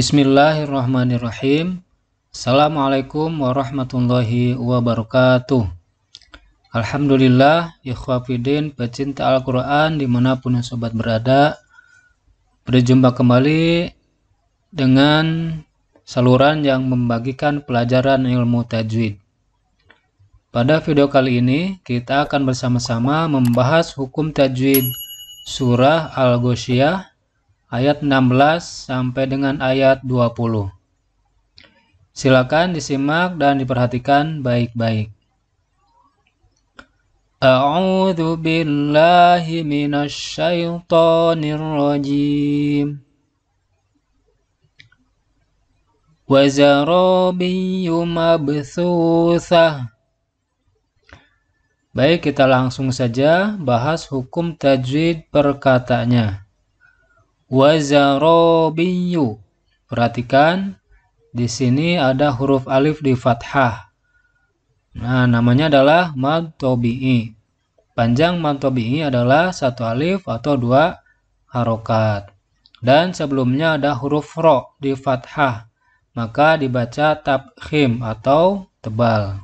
Bismillahirrahmanirrahim. Assalamualaikum warahmatullahi wabarakatuh. Alhamdulillah, ikhwafidin, pecinta Al-Quran dimanapun sobat berada. Berjumpa kembali dengan saluran yang membagikan pelajaran ilmu tajwid. Pada video kali ini, kita akan bersama-sama membahas hukum tajwid surah Al-Ghoshiyah ayat 16 sampai dengan ayat 20. Silakan disimak dan diperhatikan baik-baik. A'udzu billahi minasyaitonir rajim. Wa Baik, kita langsung saja bahas hukum tajwid perkataannya. Wazarobiyu. Perhatikan, di sini ada huruf alif di fathah. Nah, namanya adalah mad tobi'i. Panjang mad tobi'i adalah satu alif atau dua harokat. Dan sebelumnya ada huruf ro di fathah. Maka dibaca tabkhim atau tebal.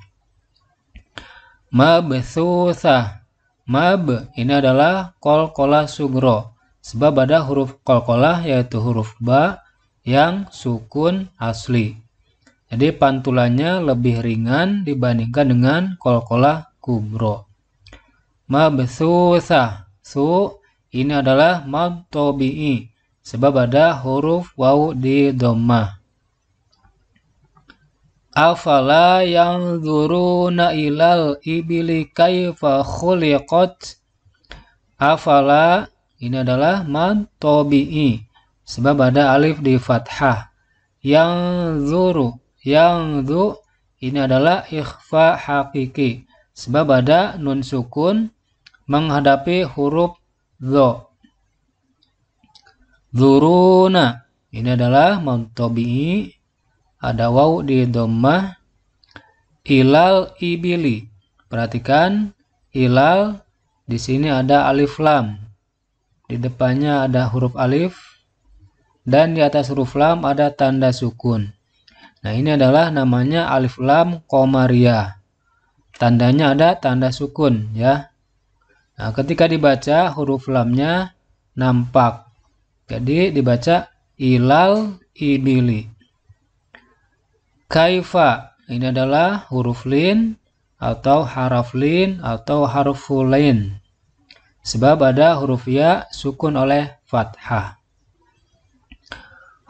Mabthuthah. Mab ini adalah kol-kola sugro. Sebab ada huruf kolkolah yaitu huruf ba yang sukun asli. Jadi pantulannya lebih ringan dibandingkan dengan kolkolah kubro. Mabthusa Su ini adalah mabtobi'i. Sebab ada huruf waw di domah. Afala yang zuruna ilal ibili kaifa khuliqat. Afala ini adalah mantobi'i Sebab ada alif di fathah. Yang zuru. Yang zu. Ini adalah ikhfa hakiki. Sebab ada nun sukun menghadapi huruf zo. Zuruna. Ini adalah mantobi'i Ada waw di domah. Ilal ibili. Perhatikan. Ilal. Di sini ada alif lam. Di depannya ada huruf alif dan di atas huruf lam ada tanda sukun. Nah, ini adalah namanya alif lam komaria. Tandanya ada tanda sukun ya. Nah, ketika dibaca huruf lamnya nampak. Jadi dibaca ilal ibili. Kaifa ini adalah huruf lin atau haraf lin atau harful lin. Sebab ada huruf ya sukun oleh fathah.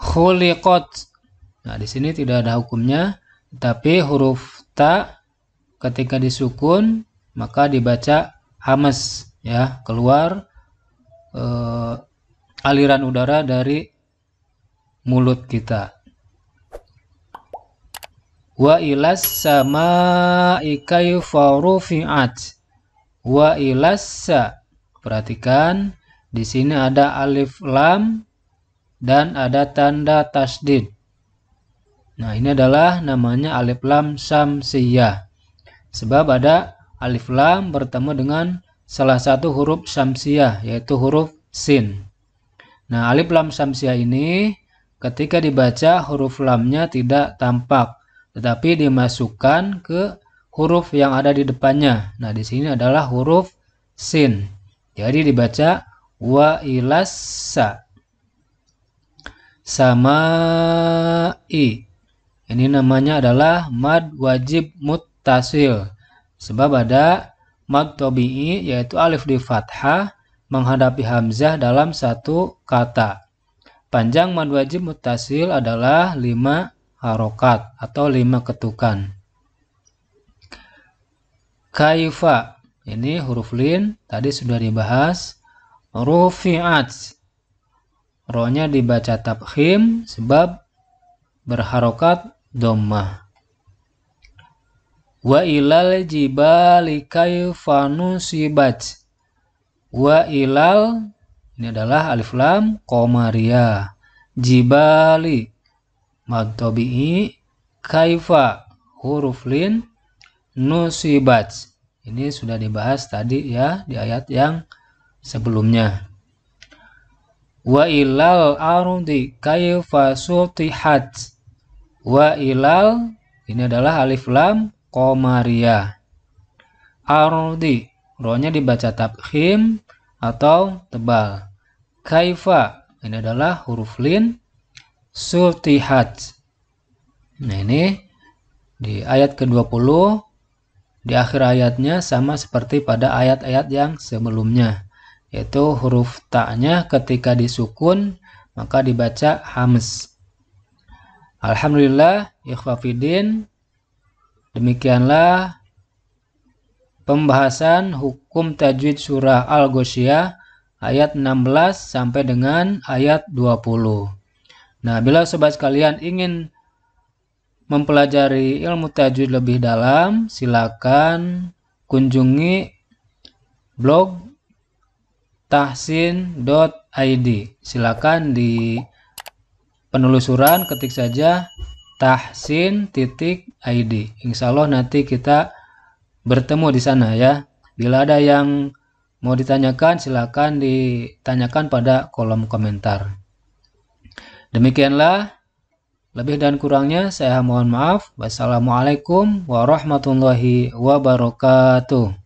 Khuliqat. Nah, di sini tidak ada hukumnya, tapi huruf ta ketika disukun maka dibaca hamas ya, keluar eh, aliran udara dari mulut kita. Wa ilas sama ikaifa rufi'at. Wa ilas. Perhatikan, di sini ada alif lam dan ada tanda tasdid. Nah, ini adalah namanya alif lam samsiyah. Sebab ada alif lam bertemu dengan salah satu huruf samsiyah yaitu huruf sin. Nah, alif lam samsiyah ini ketika dibaca huruf lamnya tidak tampak tetapi dimasukkan ke huruf yang ada di depannya. Nah, di sini adalah huruf sin. Jadi dibaca wa ilasa sama i. Ini namanya adalah mad wajib mutasil. Sebab ada mad tobi'i yaitu alif di fathah menghadapi hamzah dalam satu kata. Panjang mad wajib mutasil adalah lima harokat atau lima ketukan. Kaifa ini huruf lin tadi sudah dibahas. Rufi'at. ronya dibaca tabhim sebab berharokat dommah. Wa ilal jibali kayfanu sibat Wa ilal ini adalah alif lam komaria. Jibali madtobi'i kaifa huruf lin nusibat ini sudah dibahas tadi ya di ayat yang sebelumnya. Wa ilal ardi kaifa sutihat. Wa ilal ini adalah alif lam komaria. Ardi rohnya dibaca tabhim atau tebal. Kaifa ini adalah huruf lin sutihat. Nah ini di ayat ke-20 di akhir ayatnya sama seperti pada ayat-ayat yang sebelumnya, yaitu huruf ta ketika disukun maka dibaca hams Alhamdulillah, ikhwafidin, demikianlah pembahasan hukum tajwid surah Al-Ghoshiyah ayat 16 sampai dengan ayat 20. Nah, bila sobat sekalian ingin mempelajari ilmu tajwid lebih dalam, silakan kunjungi blog tahsin.id. Silakan di penelusuran ketik saja tahsin.id. Insya Allah nanti kita bertemu di sana ya. Bila ada yang mau ditanyakan silakan ditanyakan pada kolom komentar. Demikianlah lebih dan kurangnya saya mohon maaf. Wassalamualaikum warahmatullahi wabarakatuh.